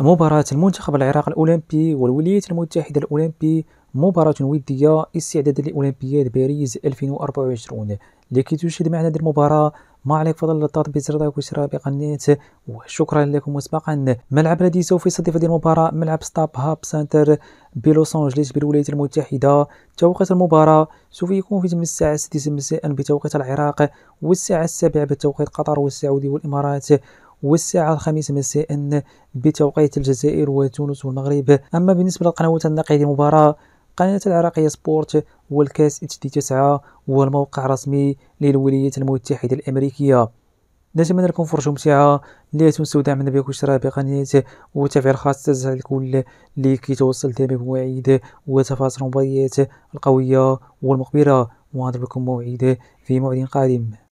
مباراة المنتخب العراقي الأولمبي والولايات المتحدة الأولمبي مباراة ودية استعدادا لأولمبياد باريس 2024 لكي تشاهد معنا هذه المباراة ما عليك فضل الضغط بزر لايك واشتراك بقناة وشكرا لكم مسبقا ملعب الذي سوف يستضيف هذه المباراة ملعب ستاب هاب سنتر بلوس أنجلوس بالولايات المتحدة توقيت المباراة سوف يكون في الساعة 6 مساء بتوقيت العراق والساعة 7 بتوقيت قطر والسعودية والإمارات والساعة الخامسة مساء بتوقيت الجزائر وتونس والمغرب أما بالنسبة للقنوات النقية للمباراة قناة العراقية سبورت والكاس اتش دي تسعة والموقع الرسمي للولايات المتحدة الأمريكية نتمنى لكم فرجة ممتعة لا تنسوا دعمنا بكل اشتراك بقناة وتفعيل خاص تزعل الكل لكي توصل دائما بمواعيد وتفاصيل المباريات القوية والمقبرة ونضرب لكم موعد في موعد قادم